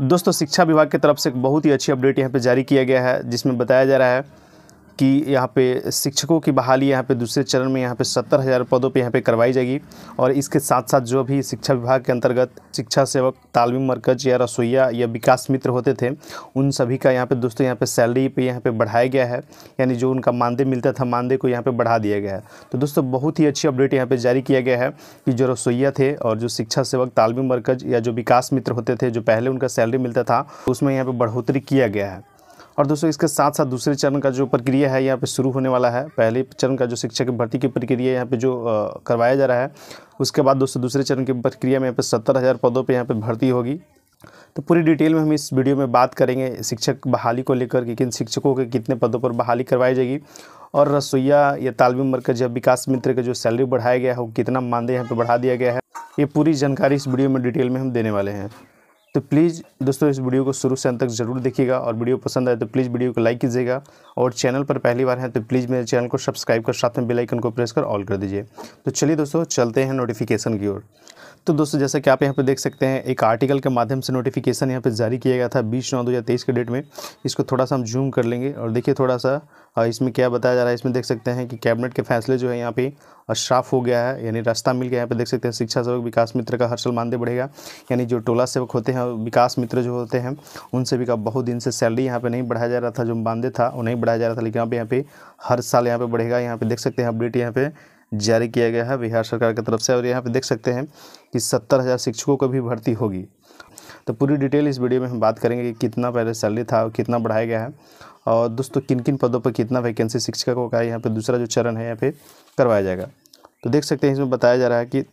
दोस्तों शिक्षा विभाग की तरफ से एक बहुत ही अच्छी अपडेट यहाँ पे जारी किया गया है जिसमें बताया जा रहा है कि यहाँ पे शिक्षकों की बहाली यहाँ पे दूसरे चरण में यहाँ पे सत्तर हज़ार पदों पे यहाँ पे करवाई जाएगी और इसके साथ साथ जो भी शिक्षा विभाग के अंतर्गत शिक्षा सेवक तालमी मरकज या रसोईया या विकास मित्र होते थे उन सभी का यहाँ पे दोस्तों यहाँ पे सैलरी पे यहाँ पे बढ़ाया गया है यानी जो उनका मानदेय मिलता था मानदेय को यहाँ पर बढ़ा दिया गया है तो दोस्तों बहुत ही अच्छी अपडेट यहाँ पर जारी किया गया है कि जो रसोईया थे और जो शिक्षा सेवक तालमी मरकज या जो विकास मित्र होते थे जो पहले उनका सैलरी मिलता था उसमें यहाँ पर बढ़ोतरी किया गया है और दोस्तों इसके साथ साथ दूसरे चरण का जो प्रक्रिया है यहाँ पे शुरू होने वाला है पहले चरण का जो शिक्षक भर्ती की प्रक्रिया यहाँ पे जो करवाया जा रहा है उसके बाद दोस्तों दूसरे चरण की प्रक्रिया में यहाँ पर सत्तर हज़ार पदों पर यहाँ पर भर्ती होगी तो पूरी डिटेल में हम इस वीडियो में बात करेंगे शिक्षक बहाली को लेकर कि किन शिक्षकों के कितने पदों पर बहाली करवाई जाएगी और रसोईया या तालबी मरकज या विकास मित्र का जो सैलरी बढ़ाया गया है वो कितना मानदेय यहाँ पर बढ़ा दिया गया है ये पूरी जानकारी इस वीडियो में डिटेल में हम देने वाले हैं तो प्लीज़ दोस्तों इस वीडियो को शुरू से अंत तक जरूर देखिएगा और वीडियो पसंद आए तो प्लीज़ वीडियो को लाइक कीजिएगा और चैनल पर पहली बार हैं तो प्लीज़ मेरे चैनल को सब्सक्राइब कर साथ में बेल आइकन को प्रेस कर ऑल कर दीजिए तो चलिए दोस्तों चलते हैं नोटिफिकेशन की ओर तो दोस्तों जैसा कि आप यहाँ पर देख सकते हैं एक आर्टिकल के माध्यम से नोटिफिकेशन यहाँ पे जारी किया गया था बीस नौ दो हज़ार तेईस के डेट में इसको थोड़ा सा हम जूम कर लेंगे और देखिए थोड़ा सा और इसमें क्या बताया जा रहा है इसमें देख सकते हैं कि कैबिनेट के फैसले जो है यहाँ पे श्राफ हो गया है यानी रास्ता मिल गया यहाँ पे देख सकते हैं शिक्षा सेवक विकास मित्र का हर्षल मानदे बढ़ेगा यानी जो टोला सेवक होते हैं विकास मित्र जो होते हैं उनसे भी का बहुत दिन से सैलरी यहाँ पे नहीं बढ़ाया जा रहा था जो मानदे था वो नहीं बढ़ाया जा रहा था लेकिन अब यहाँ पे हर साल यहाँ पे बढ़ेगा यहाँ पे देख सकते हैं अपडेट यहाँ पे जारी किया गया है बिहार सरकार की तरफ से और यहाँ पे देख सकते हैं कि सत्तर हज़ार शिक्षकों को भी भर्ती होगी तो पूरी डिटेल इस वीडियो में हम बात करेंगे कि कितना पहले सैलरी था और कितना बढ़ाया गया है और दोस्तों किन किन पदों पर कितना वैकेंसी शिक्षकों का यहाँ पर दूसरा जो चरण है यहाँ पर करवाया जाएगा तो देख सकते हैं इसमें बताया जा रहा है कि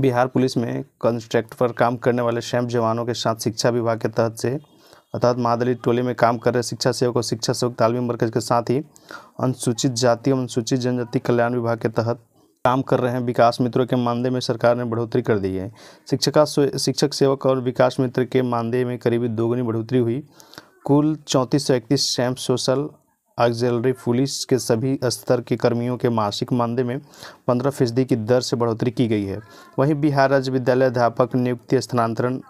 बिहार पुलिस में कंस्ट्रक्ट पर काम करने वाले शैम्प जवानों के साथ शिक्षा विभाग के तहत से अर्थात महादलित टोली में काम कर रहे शिक्षा सेवक और शिक्षा सेवक तालमी मरकज के साथ ही अनुसूचित जाति और अनुसूचित जनजाति कल्याण विभाग के तहत काम कर रहे हैं विकास मित्रों के मानदेय में सरकार ने बढ़ोतरी कर दी है शिक्षका शिक्षक सेवक और विकास मित्र के मानदेय में करीबी दोगुनी बढ़ोतरी हुई कुल चौंतीस सौ इकतीस सैम्प सोशल एक्जलरी पुलिस के सभी स्तर के कर्मियों के मासिक मानदेय में पंद्रह फीसदी की दर से बढ़ोतरी की गई है वहीं बिहार राज्य विद्यालय अध्यापक नियुक्ति स्थानांतरण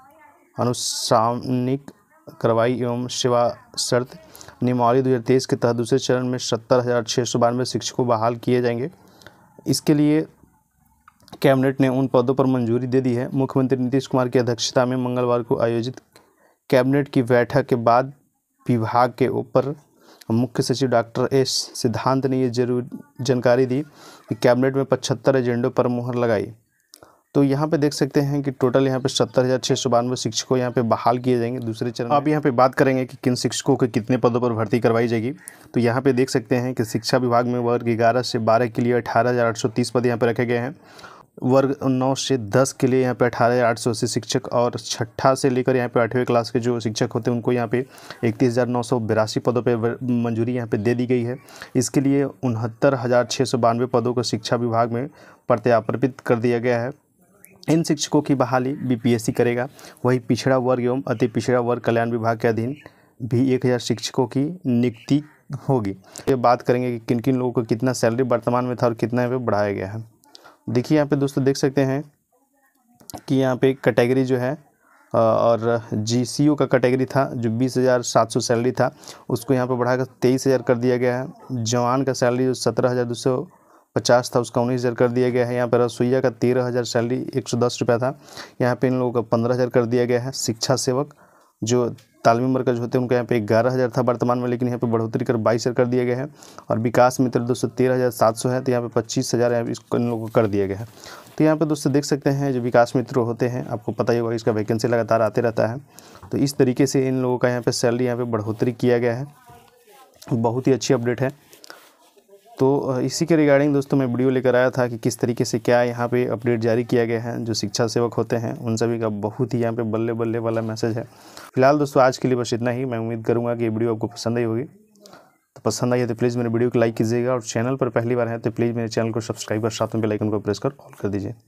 अनुसामनिक कार्रवाई एवं सेवा शर्त नियमावली दो के तहत दूसरे चरण में सत्तर हज़ार छः सौ बानवे शिक्षकों बहाल किए जाएंगे इसके लिए कैबिनेट ने उन पदों पर मंजूरी दे दी है मुख्यमंत्री नीतीश कुमार की अध्यक्षता में मंगलवार को आयोजित कैबिनेट की बैठक के बाद विभाग के ऊपर मुख्य सचिव डॉक्टर एस सिद्धांत ने यह जरूर जानकारी दी कि कैबिनेट में पचहत्तर एजेंडों पर मुहर लगाई तो यहाँ पे देख सकते हैं कि टोटल यहाँ पे सत्तर हज़ार छः सौ बानवे शिक्षकों यहाँ पे बहाल किए जाएंगे दूसरे चरण अब यहाँ पे बात करेंगे कि किन शिक्षकों के कितने पदों पर भर्ती करवाई जाएगी तो यहाँ पे देख सकते हैं कि शिक्षा विभाग में वर्ग ग्यारह से बारह के लिए अठारह हज़ार आठ सौ तीस पद यहाँ पे रखे गए हैं वर्ग नौ से दस के लिए यहाँ पे अठारह हज़ार आठ सौ अस्सी शिक्षक और छठा से लेकर यहाँ पे आठवें क्लास के जो शिक्षक होते हैं उनको यहाँ पे इकतीस हज़ार नौ सौ बिरासी पदों पर मंजूरी यहाँ पे दे दी गई है इसके लिए उनहत्तर हज़ार छः सौ बानवे पदों को शिक्षा विभाग में प्रत्यार्पित कर दिया गया है इन शिक्षकों की बहाली बीपीएससी करेगा वही पिछड़ा वर्ग एवं अति पिछड़ा वर्ग कल्याण विभाग के अधीन भी एक हज़ार शिक्षकों की नियुक्ति होगी ये बात करेंगे कि किन किन लोगों को कितना सैलरी वर्तमान में था और कितना यहाँ पे बढ़ाया गया है देखिए यहाँ पे दोस्तों देख सकते हैं कि यहाँ पे कैटेगरी जो है और जी सी का कैटेगरी था जो बीस हज़ार सात सौ सैलरी था उसको यहाँ पर बढ़ाकर तेईस हज़ार कर दिया गया है जवान का सैलरी जो सत्रह हज़ार दो सौ पचास था उसका उन्नीस हज़ार कर दिया गया है यहाँ पर रसोईया का तेरह हज़ार सैलरी एक सौ दस रुपया था यहाँ पे इन लोगों का पंद्रह हज़ार कर दिया गया है शिक्षा सेवक जो तालमी मरकज होते हैं उनका यहाँ पे ग्यारह हज़ार था वर्तमान में लेकिन यहाँ पे बढ़ोतरी कर बाईस हज़ार कर दिया गया है और विकास मित्र दोस्तों तेरह हज़ार सात सौ है तो यहाँ पे पच्चीस हज़ार यहाँ इसको इन लोगों को कर दिया गया है तो यहाँ पे दोस्तों देख सकते हैं जो विकास मित्र होते हैं आपको पता ही होगा इसका वैकेंसी लगातार आते रहता है तो इस तरीके से इन लोगों का यहाँ पर सैलरी यहाँ पर बढ़ोतरी किया गया है बहुत ही अच्छी अपडेट है तो इसी के रिगार्डिंग दोस्तों मैं वीडियो लेकर आया था कि किस तरीके से क्या यहाँ पे अपडेट जारी किया गया है जो शिक्षा सेवक होते हैं उन सभी का बहुत ही यहाँ पे बल्ले बल्ले वाला मैसेज है फिलहाल दोस्तों आज के लिए बस इतना ही मैं उम्मीद करूँगा कि ये वीडियो आपको पसंद आई होगी तो पसंद आई है तो प्लीज़ मेरे वीडियो को लाइक कीजिएगा और चैनल पर पहली बार है तो प्लीज़ मेरे चैनल को सब्सक्राइब कर साथ में बेलाइकन को प्रेस कर कॉल कर दीजिए